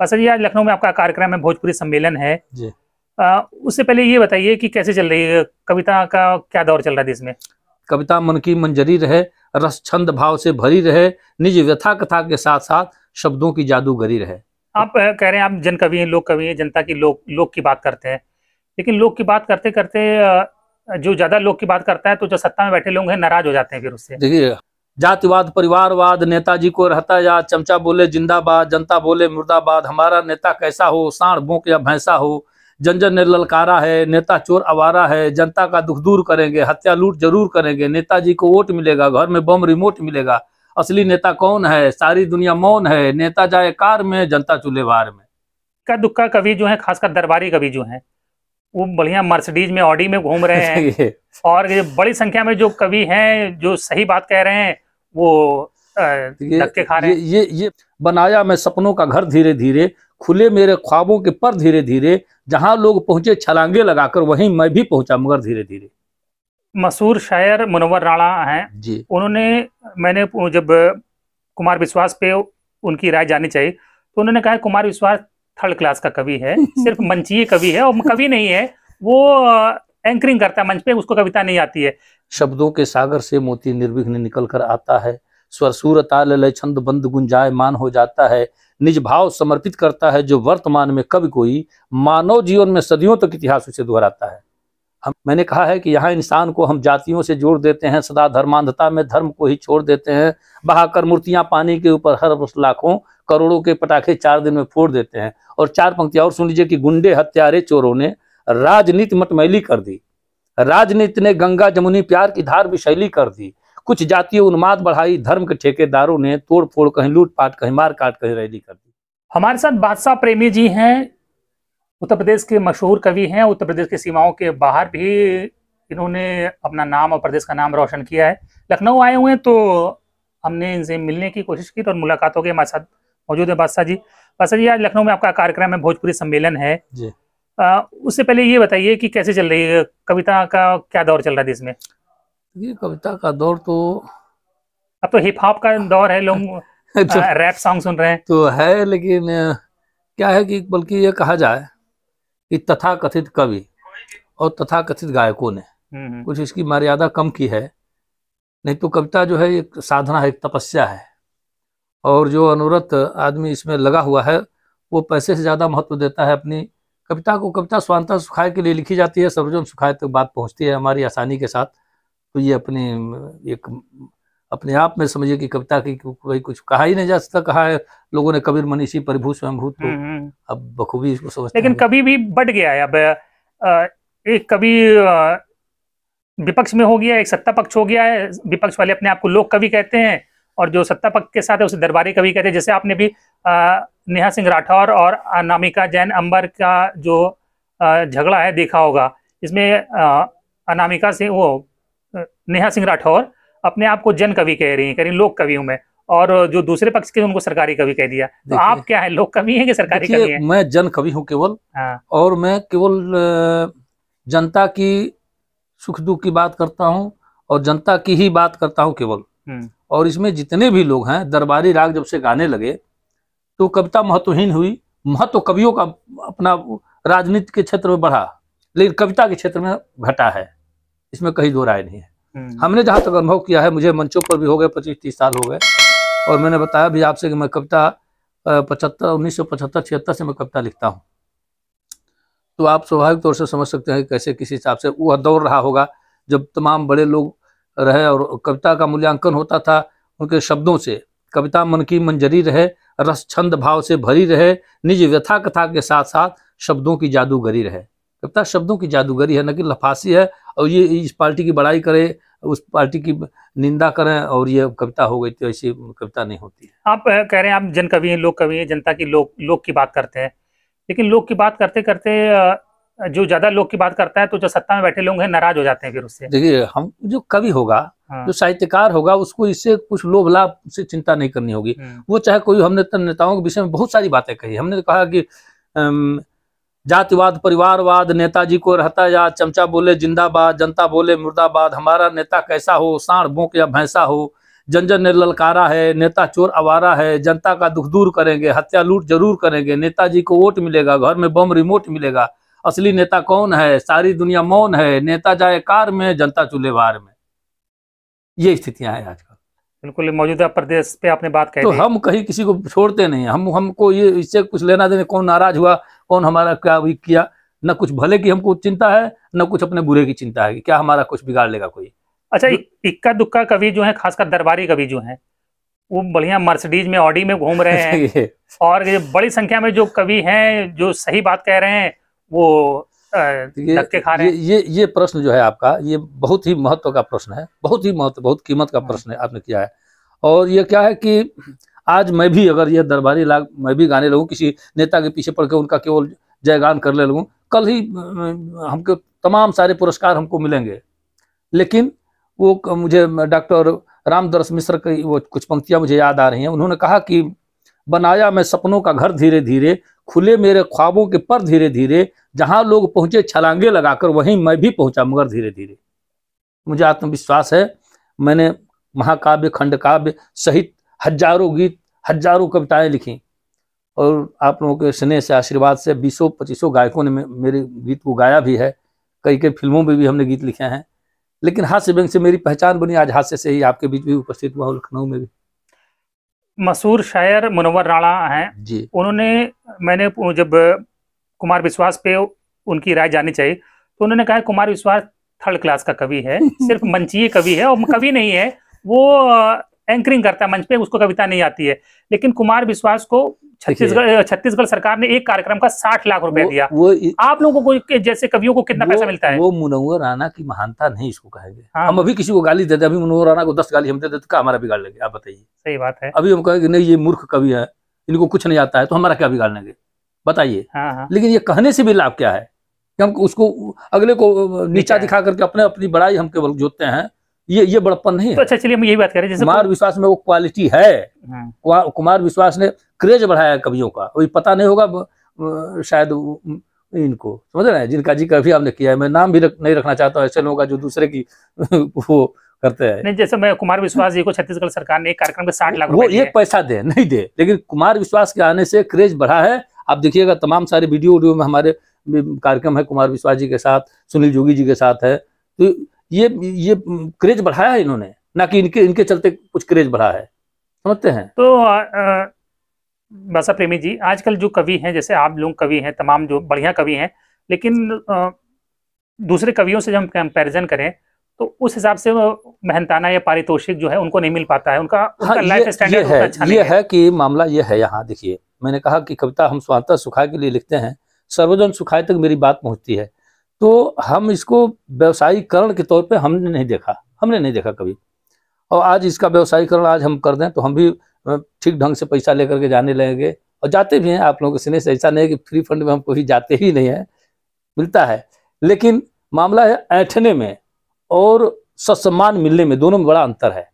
पासा जी आज लखनऊ में आपका कार्यक्रम है भोजपुरी सम्मेलन है उससे पहले ये बताइए कि कैसे चल रही है कविता का क्या दौर चल रहा है इसमें कविता मन की मंजरी रहे रस छंद भाव से भरी रहे निज व्यथा कथा के साथ साथ शब्दों की जादूगरी रहे आप कह रहे हैं आप जन कवि हैं लोक कवि हैं जनता की लोक लोक की बात करते हैं लेकिन लोक की बात करते करते जो ज्यादा लोक की बात करता है तो जो सत्ता में बैठे लोग हैं नाराज हो जाते हैं फिर उससे देखिए जातिवाद परिवारवाद नेताजी को रहता या चमचा बोले जिंदाबाद जनता बोले मुर्दाबाद हमारा नेता कैसा हो साढ़ भूख या भैंसा हो जंजन ने ललकारा है नेता चोर आवारा है जनता का दुख दूर करेंगे हत्या लूट जरूर करेंगे नेताजी को वोट मिलेगा घर में बम रिमोट मिलेगा असली नेता कौन है सारी दुनिया मौन है नेता जाए कार में जनता चूल्हे वार में का दुक्का कवि जो है खासकर दरबारी कवि जो है वो बढ़िया मर्सिडीज में ऑडी में घूम रहे हैं और बड़ी संख्या में जो कवि हैं जो सही बात कह रहे हैं वो धक्के तो खा रहे ये, ये ये बनाया मैं सपनों का घर धीरे धीरे खुले मेरे ख्वाबों के पर धीरे धीरे जहां लोग पहुंचे छलांगे लगाकर वहीं मैं भी पहुंचा मगर धीरे धीरे मशहूर शायर मुनवर राणा हैं जी उन्होंने मैंने जब कुमार विश्वास पे उनकी राय जानी चाहिए तो उन्होंने कहा कुमार विश्वास थर्ड क्लास का कवि है सिर्फ मंचीय कवि है और कवि नहीं है वो एंकरिंग करता है मंच पे उसको कविता नहीं आती है शब्दों के सागर से मोती निर्विघ्न निकल कर आता है स्वर सूर ताल लय छंद बंद गुंजाय मान हो जाता है निज भाव समर्पित करता है जो वर्तमान में कभी कोई मानव जीवन में सदियों तक तो इतिहास उसे दोहराता है हम मैंने कहा है कि यहाँ इंसान को हम जातियों से जोड़ देते हैं सदा धर्मांधता में धर्म को ही छोड़ देते हैं बहाकर मूर्तियां पानी के ऊपर हर लाखों करोड़ों के पटाखे चार दिन में फोड़ देते हैं और चार पंक्तियां और सुन लीजिए कि गुंडे हत्यारे चोरों ने राजनीति मटमैली कर दी राजनीति ने गंगा जमुनी प्यार की धार भी शैली कर दी कुछ जातीय उन्माद बढ़ाई धर्म के ठेकेदारों ने तोड़ फोड़ कहीं लूटपाट कहीं मार काट कहीं रैली कर दी हमारे साथ बादशाह प्रेमी जी हैं उत्तर प्रदेश के मशहूर कवि हैं उत्तर प्रदेश की सीमाओं के बाहर भी इन्होंने अपना नाम और प्रदेश का नाम रोशन किया है लखनऊ आए हुए हैं तो हमने इनसे मिलने की कोशिश की और मुलाकात हो गई हमारे साथ मौजूद है बादशाह जी बादशाह जी आज लखनऊ में आपका कार्यक्रम है भोजपुरी सम्मेलन है जी उससे पहले ये बताइए कि कैसे चल रही है कविता का क्या दौर चल रहा है इसमें ये कविता का दौर तो अब तो हिप हॉप का दौर है लोग तो, रैप सॉन्ग सुन रहे हैं तो है लेकिन क्या है कि बल्कि ये कहा जाए कि तथा कथित कवि और तथा कथित गायकों ने हम्म, हम्म। कुछ इसकी मर्यादा कम की है नहीं तो कविता जो है एक साधना है एक तपस्या है और जो अनुरत आदमी इसमें लगा हुआ है वो पैसे से ज़्यादा महत्व देता है अपनी कविता को कविता स्वांता सुखाय के लिए लिखी जाती है सर्वजन सुखाय तक बात पहुंचती है हमारी आसानी के साथ तो ये अपने एक अपने आप में समझिए कि कविता की कोई कुछ कहा ही नहीं जा सकता कहा है लोगों ने कबीर मनीषी परिभू स्वयंभूत तो हम्म, हम्म। अब बखूबी इसको समझते लेकिन कभी भी बढ़ गया है अब एक कभी विपक्ष में हो गया एक सत्ता पक्ष हो गया है विपक्ष वाले अपने आप को लोक कवि कहते हैं और जो सत्ता पक्ष के साथ है उसे दरबारी कवि कहते हैं जैसे आपने भी नेहा सिंह राठौर और अनामिका जैन अंबर का जो झगड़ा है देखा होगा इसमें अनामिका से वो नेहा सिंह राठौर अपने आप को जन कवि कह रही हैं कह रही लोक कवियों में और जो दूसरे पक्ष के उनको सरकारी कवि कह दिया तो आप क्या है लोक कवि हैं कि सरकारी कवि हैं मैं जन कवि हूँ केवल हाँ। और मैं केवल जनता की सुख दुख की बात करता हूँ और जनता की ही बात करता हूँ केवल हम्म। और इसमें जितने भी लोग हैं दरबारी राग जब से गाने लगे तो कविता महत्वहीन हुई महत्व तो कवियों का अपना राजनीति के क्षेत्र में बढ़ा लेकिन कविता के क्षेत्र में घटा है इसमें कहीं दो राय नहीं है हम्म। हमने जहाँ तक अनुभव किया है मुझे मंचों पर भी हो गए पच्चीस तीस साल हो गए और मैंने बताया भी आपसे कि मैं कविता पचहत्तर उन्नीस सौ पचहत्तर छिहत्तर से मैं कविता लिखता हूँ तो आप स्वाभाविक तौर से समझ सकते हैं कैसे किसी हिसाब से वह दौर रहा होगा जब तमाम बड़े लोग रहे और कविता का मूल्यांकन होता था उनके शब्दों से कविता मन की मंजरी रहे रस छंद भाव से भरी रहे निज व्यथा कथा के साथ साथ शब्दों की जादूगरी रहे कविता शब्दों की जादूगरी है न कि लफासी है और ये इस पार्टी की बड़ाई करे उस पार्टी की निंदा करें और ये कविता हो गई तो ऐसी कविता नहीं होती है आप कह रहे हैं आप जन कवि हैं लोक कवि हैं जनता की लोक लोक की बात करते हैं लेकिन लोक की बात करते करते जो ज्यादा लोग की बात करता है तो जो सत्ता में बैठे लोग हैं नाराज हो जाते हैं फिर उससे देखिए हम जो कवि होगा हाँ। जो साहित्यकार होगा उसको इससे कुछ लोभ लाभ से चिंता नहीं करनी होगी हम्म। वो चाहे कोई हमने तो नेताओं के विषय में बहुत सारी बातें कही हमने तो कहा कि जातिवाद परिवारवाद नेताजी को रहता या चमचा बोले जिंदाबाद जनता बोले मुर्दाबाद हमारा नेता कैसा हो साढ़ बोंक या भैंसा हो जनजन ने ललकारा है नेता चोर आवारा है जनता का दुख दूर करेंगे हत्या लूट जरूर करेंगे नेताजी को वोट मिलेगा घर में बम रिमोट मिलेगा असली नेता कौन है सारी दुनिया मौन है नेता जाए कार में जनता चूल्हे बार में ये स्थितियां हैं आजकल बिल्कुल मौजूदा प्रदेश पे आपने बात कही तो हम कहीं किसी को छोड़ते नहीं हम हमको ये इससे कुछ लेना देने कौन नाराज हुआ कौन हमारा क्या भी किया न कुछ भले की हमको चिंता है न कुछ अपने बुरे की चिंता है क्या हमारा कुछ बिगाड़ लेगा कोई अच्छा इक्का दुक्का कवि जो है खासकर दरबारी कवि जो है वो बढ़िया मर्सिडीज में ऑडी में घूम रहे हैं और ये बड़ी संख्या में जो कवि हैं जो सही बात कह रहे हैं वो तो ये, के खा रहे हैं ये ये प्रश्न जो है आपका ये बहुत ही महत्व का प्रश्न है बहुत ही महत्व बहुत कीमत का हाँ। प्रश्न है आपने किया है और ये क्या है कि आज मैं भी अगर ये दरबारी लाग मैं भी गाने लगूँ किसी नेता के पीछे पड़ के उनका केवल जयगान कर ले लगूँ कल ही हमको तमाम सारे पुरस्कार हमको मिलेंगे लेकिन वो मुझे डॉक्टर रामदर्श मिश्र की वो कुछ पंक्तियाँ मुझे याद आ रही हैं उन्होंने कहा कि बनाया मैं सपनों का घर धीरे धीरे खुले मेरे ख्वाबों के पर धीरे धीरे जहां लोग पहुंचे छलांगे लगाकर वहीं मैं भी पहुंचा मगर धीरे धीरे मुझे आत्मविश्वास है मैंने महाकाव्य खंड काव्य सहित हजारों गीत हजारों कविताएं लिखी और आप लोगों के स्नेह से आशीर्वाद से बीसों पच्चीसों गायकों ने मेरे गीत को गाया भी है कई कई फिल्मों में भी हमने गीत लिखे हैं लेकिन हास्य व्यंग से मेरी पहचान बनी आज हास्य से ही आपके बीच भी उपस्थित हुआ लखनऊ में भी मशहूर शायर मुनवर राणा हैं जी उन्होंने मैंने जब कुमार विश्वास पे उनकी राय जानी चाहिए तो उन्होंने कहा कुमार विश्वास थर्ड क्लास का कवि है सिर्फ मंचीय कवि है और कवि नहीं है वो एंकरिंग करता है मंच पे उसको कविता नहीं आती है लेकिन कुमार विश्वास को छत्तीसगढ़ छत्तीसगढ़ सरकार ने एक कार्यक्रम का साठ लाख रुपए दिया वो आप लोगों को जैसे कवियों को कितना पैसा मिलता है वो मुनवर राना की महानता नहीं इसको कहेंगे हाँ। हम अभी किसी को गाली देते अभी मुनवर राना को दस गाली हम तो देते हमारा बिगाड़ लेंगे आप बताइए सही बात है अभी हम कहेंगे नहीं ये मूर्ख कवि है इनको कुछ नहीं आता है तो हमारा क्या बिगाड़ लेंगे बताइए हाँ, हाँ। लेकिन ये कहने से भी लाभ क्या है हम उसको अगले को नीचा दिखा करके अपने अपनी बड़ाई हम केवल जोतते हैं ये ये बड़प्पन नहीं है तो अच्छा चलिए हम यही बात करें जैसे कुमार विश्वास में वो क्वालिटी है हाँ। कुमार विश्वास ने क्रेज बढ़ाया कवियों का वही पता नहीं होगा शायद इनको समझ रहे हैं जिनका जिक्र अभी आपने किया है मैं नाम भी रख, नहीं रखना चाहता ऐसे लोगों का जो दूसरे की वो करते हैं नहीं जैसे मैं कुमार विश्वास जी को छत्तीसगढ़ सरकार ने एक कार्यक्रम में साठ लाख वो एक पैसा दे नहीं दे लेकिन कुमार विश्वास के आने से क्रेज बढ़ा है आप देखिएगा तमाम सारे वीडियो वीडियो में हमारे कार्यक्रम है कुमार विश्वास जी के साथ सुनील जोगी जी के साथ है तो ये ये क्रेज बढ़ाया है इन्होंने ना कि इनके इनके चलते कुछ क्रेज बढ़ा है समझते हैं तो भाषा प्रेमी जी आजकल जो कवि हैं जैसे आप लोग कवि हैं तमाम जो बढ़िया कवि हैं लेकिन आ, दूसरे कवियों से जब हम कंपेरिजन करें तो उस हिसाब से मेहनताना या पारितोषिक जो है उनको नहीं मिल पाता है उनका, हाँ, लाइफ स्टैंडर्ड है अच्छा ये है कि मामला ये है यहाँ देखिए मैंने कहा कि कविता हम स्वातः सुखा के लिए लिखते हैं सर्वजन सुखाए तक मेरी बात पहुंचती है तो हम इसको व्यवसायीकरण के तौर पे हमने नहीं देखा हमने नहीं देखा कभी और आज इसका व्यवसायीकरण आज हम कर दें तो हम भी ठीक ढंग से पैसा लेकर के जाने लगेंगे और जाते भी हैं आप लोगों के स्नेह से ऐसा नहीं है कि फ्री फंड में हम कभी जाते ही नहीं है मिलता है लेकिन मामला है ऐठने में और ससम्मान मिलने में दोनों में बड़ा अंतर है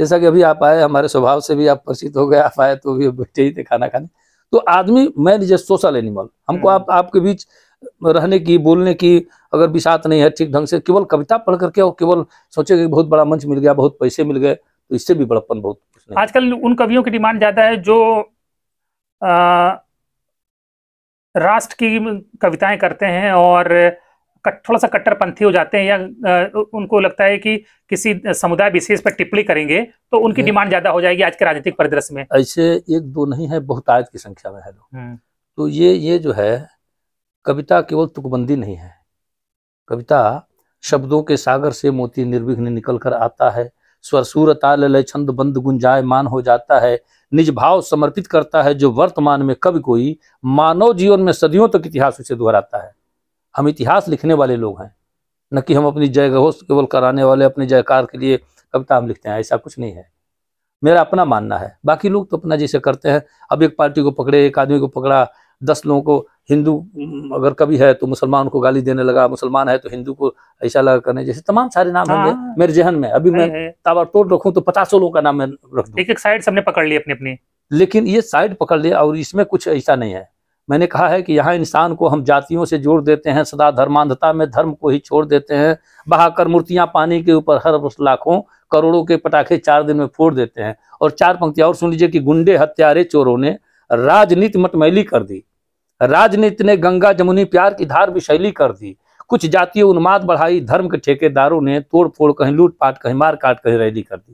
जैसा कि अभी आप आए हमारे स्वभाव से भी आप परिचित हो गए आप आए तो भी बैठे ही थे खाना खाने तो आदमी man is a social animal हमको हम्म। आप आपके बीच रहने की बोलने की अगर बिसात नहीं है ठीक ढंग से केवल कविता पढ़ करके और केवल सोचे कि बहुत बड़ा मंच मिल गया बहुत पैसे मिल गए तो इससे भी बड़प्पन बहुत आजकल उन कवियों की डिमांड ज्यादा है जो राष्ट्र की कविताएं करते हैं और थोड़ा सा कट्टरपंथी हो जाते हैं या उनको लगता है कि किसी समुदाय विशेष पर टिप्पणी करेंगे तो उनकी हम्म। डिमांड ज्यादा हो जाएगी आज के राजनीतिक परिदृश्य में ऐसे एक दो नहीं है बहुत आज की संख्या में है लोग हम्म। तो ये ये जो है कविता केवल तुकबंदी नहीं है कविता शब्दों के सागर से मोती निर्विघ्न निकल कर आता है स्वरसूर ताल लय छंद बंद मान हो जाता है निज भाव समर्पित करता है जो वर्तमान में कभी कोई मानव जीवन में सदियों तक तो इतिहास उसे दोहराता है हम इतिहास लिखने वाले लोग हैं न कि हम अपनी जय घोष केवल कराने वाले अपने जयकार के लिए कविता हम लिखते हैं ऐसा कुछ नहीं है मेरा अपना मानना है बाकी लोग तो अपना जैसे करते हैं अब एक पार्टी को पकड़े एक आदमी को पकड़ा दस लोगों को हिंदू अगर कभी है तो मुसलमान को गाली देने लगा मुसलमान है तो हिंदू को ऐसा लगा करने जैसे तमाम सारे नाम होंगे हाँ। मेरे जहन में अभी मैं ताबड़तोड़ रखू तो पचासों लोगों का नाम मैं रख एक एक साइड सबने पकड़ ली अपनी अपनी लेकिन ये साइड पकड़ लिया और इसमें कुछ ऐसा नहीं है मैंने कहा है कि यहाँ इंसान को हम जातियों से जोड़ देते हैं सदा धर्मांधता में धर्म को ही छोड़ देते हैं बहाकर मूर्तियां पानी के ऊपर हर लाखों करोड़ों के पटाखे चार दिन में फोड़ देते हैं और चार पंक्तियां और सुन लीजिए कि गुंडे हत्यारे चोरों ने राजनीति मटमैली कर दी राजनीति ने गंगा जमुनी प्यार की धार भी शैली कर दी कुछ जातीय उन्माद बढ़ाई धर्म के ठेकेदारों ने तोड़ फोड़ कहीं लूटपाट कहीं मार काट कहीं रैली कर दी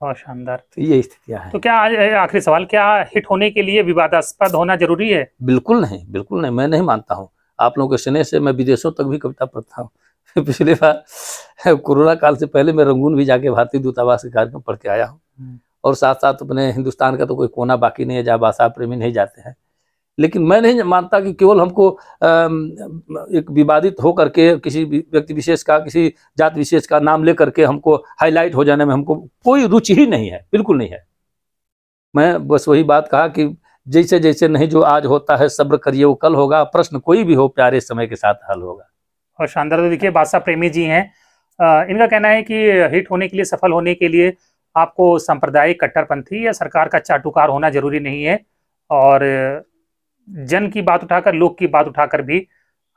बहुत हाँ, शानदार तो ये स्थितियां हैं तो क्या आखिरी सवाल क्या हिट होने के लिए विवादास्पद होना जरूरी है बिल्कुल नहीं बिल्कुल नहीं मैं नहीं मानता हूँ आप लोगों के स्नेह से मैं विदेशों तक भी कविता पढ़ता हूँ पिछले बार कोरोना काल से पहले मैं रंगून भी जाके भारतीय दूतावास के कार्यक्रम पढ़ के आया हूँ हम्म। और साथ साथ अपने हिंदुस्तान का तो कोई कोना बाकी नहीं है जहाँ बादशाह प्रेमी नहीं जाते हैं लेकिन मैं नहीं मानता कि केवल हमको एक विवादित हो करके किसी व्यक्ति विशेष का किसी जात विशेष का नाम लेकर के हमको हाईलाइट हो जाने में हमको कोई रुचि ही नहीं है बिल्कुल नहीं है मैं बस वही बात कहा कि जैसे जैसे नहीं जो आज होता है सब्र करिए वो कल होगा प्रश्न कोई भी हो प्यारे समय के साथ हल होगा और शानदार तो देखिए बादशाह प्रेमी जी हैं इनका कहना है कि हिट होने के लिए सफल होने के लिए आपको सांप्रदायिक कट्टरपंथी या सरकार का चाटुकार होना जरूरी नहीं है और जन की बात उठाकर लोक की बात उठाकर भी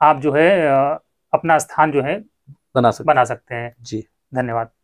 आप जो है अपना स्थान जो है बना सकते, बना सकते हैं जी धन्यवाद